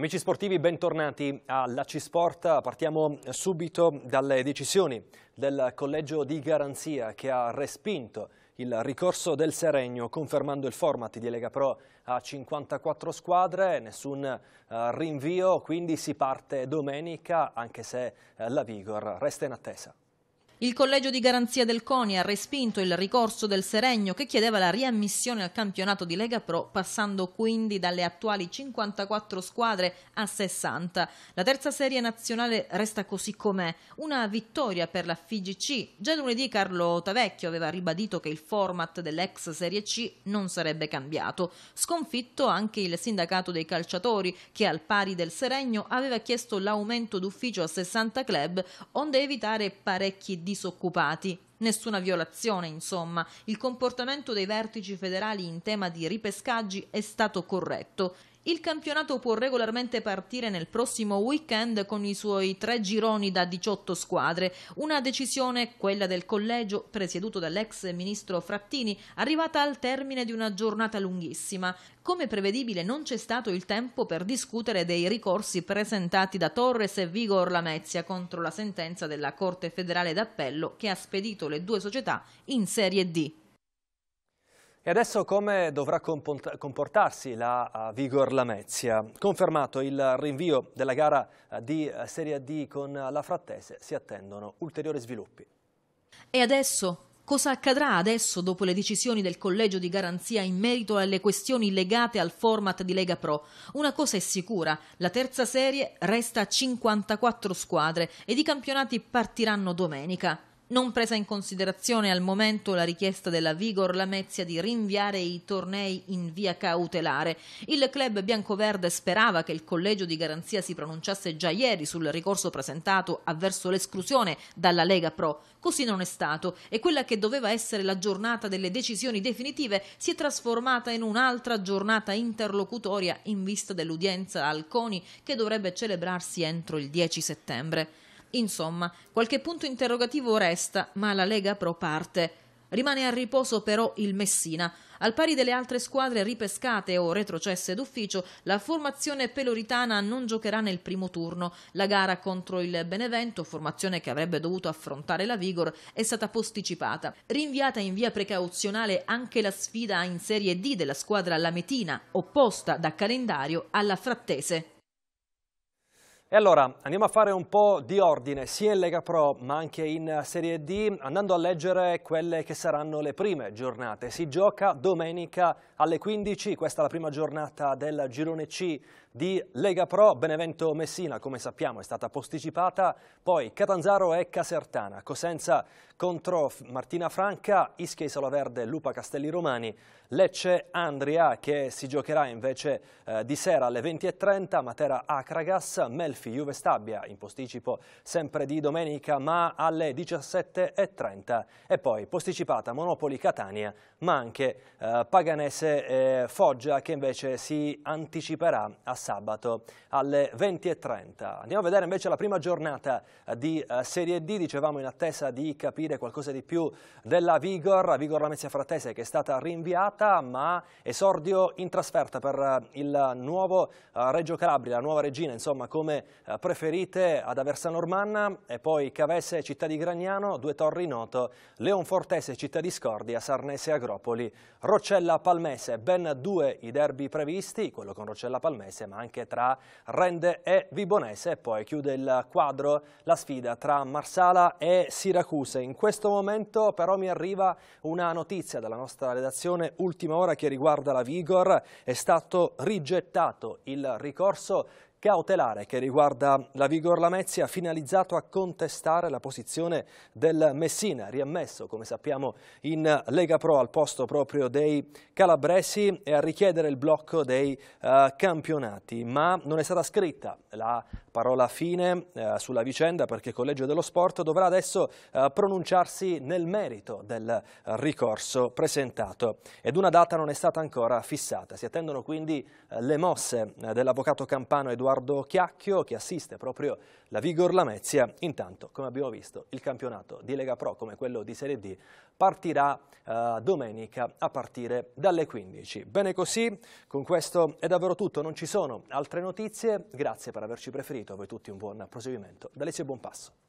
Amici sportivi, bentornati alla Cisport. Partiamo subito dalle decisioni del Collegio di Garanzia che ha respinto il ricorso del Seregno, confermando il format di Lega Pro a 54 squadre, nessun eh, rinvio, quindi si parte domenica, anche se eh, la Vigor resta in attesa. Il collegio di garanzia del CONI ha respinto il ricorso del Seregno che chiedeva la riammissione al campionato di Lega Pro, passando quindi dalle attuali 54 squadre a 60. La terza serie nazionale resta così com'è, una vittoria per la FIGC. Già lunedì Carlo Tavecchio aveva ribadito che il format dell'ex Serie C non sarebbe cambiato. Sconfitto anche il sindacato dei calciatori che al pari del Seregno aveva chiesto l'aumento d'ufficio a 60 club onde evitare parecchi disoccupati. Nessuna violazione, insomma. Il comportamento dei vertici federali in tema di ripescaggi è stato corretto. Il campionato può regolarmente partire nel prossimo weekend con i suoi tre gironi da 18 squadre, una decisione, quella del collegio presieduto dall'ex ministro Frattini, arrivata al termine di una giornata lunghissima. Come prevedibile non c'è stato il tempo per discutere dei ricorsi presentati da Torres e Vigor Lamezia contro la sentenza della Corte federale d'appello che ha spedito le due società in Serie D. E adesso come dovrà comportarsi la eh, Vigor Lamezia? Confermato il rinvio della gara eh, di eh, Serie D con la Frattese, si attendono ulteriori sviluppi. E adesso Cosa accadrà adesso dopo le decisioni del collegio di garanzia in merito alle questioni legate al format di Lega Pro? Una cosa è sicura, la terza serie resta a 54 squadre ed i campionati partiranno domenica non presa in considerazione al momento la richiesta della Vigor Lamezia di rinviare i tornei in via cautelare. Il club biancoverde sperava che il collegio di garanzia si pronunciasse già ieri sul ricorso presentato avverso l'esclusione dalla Lega Pro. Così non è stato e quella che doveva essere la giornata delle decisioni definitive si è trasformata in un'altra giornata interlocutoria in vista dell'udienza al CONI che dovrebbe celebrarsi entro il 10 settembre. Insomma, qualche punto interrogativo resta, ma la Lega Pro parte. Rimane a riposo però il Messina. Al pari delle altre squadre ripescate o retrocesse d'ufficio, la formazione peloritana non giocherà nel primo turno. La gara contro il Benevento, formazione che avrebbe dovuto affrontare la Vigor, è stata posticipata. Rinviata in via precauzionale anche la sfida in Serie D della squadra Lametina, opposta da calendario alla Frattese. E allora andiamo a fare un po' di ordine sia in Lega Pro ma anche in Serie D andando a leggere quelle che saranno le prime giornate. Si gioca domenica alle 15, questa è la prima giornata del girone C di Lega Pro Benevento Messina, come sappiamo, è stata posticipata, poi Catanzaro e Casertana, Cosenza contro Martina Franca, Ischia e Salaverde, Lupa Castelli Romani, Lecce Andria che si giocherà invece eh, di sera alle 20.30, Matera Acragas, Melfi Juve Stabia in posticipo sempre di domenica ma alle 17.30 e poi posticipata Monopoli Catania ma anche eh, Paganese eh, Foggia che invece si anticiperà a sabato alle 20.30. Andiamo a vedere invece la prima giornata eh, di eh, Serie D, dicevamo in attesa di capire qualcosa di più della Vigor, Vigor Lamezia Fratese che è stata rinviata ma esordio in trasferta per eh, il nuovo Reggio Calabria, la nuova regina insomma come preferite ad Aversa Normanna e poi Cavese Città di Gragnano, Due Torri Noto, Leonfortese Città di Scordia, Sarnese Agropoli, Roccella Palmese, ben due i derby previsti, quello con Roccella Palmese ma anche tra Rende e Vibonese. E poi chiude il quadro la sfida tra Marsala e Siracusa. In questo momento però mi arriva una notizia dalla nostra redazione ultima ora che riguarda la Vigor. È stato rigettato il ricorso cautelare che riguarda la Vigor Lamezia finalizzato a contestare la posizione del Messina, riammesso come sappiamo in Lega Pro al posto proprio dei calabresi e a richiedere il blocco dei uh, campionati, ma non è stata scritta la parola fine uh, sulla vicenda perché il Collegio dello Sport dovrà adesso uh, pronunciarsi nel merito del ricorso presentato ed una data non è stata ancora fissata, si attendono quindi le mosse dell'avvocato campano Edoardo Edoardo Chiacchio che assiste proprio la Vigor Lamezia. Intanto, come abbiamo visto, il campionato di Lega Pro come quello di Serie D partirà eh, domenica a partire dalle 15. Bene così, con questo è davvero tutto, non ci sono altre notizie, grazie per averci preferito, a voi tutti un buon proseguimento. D'Alessio passo.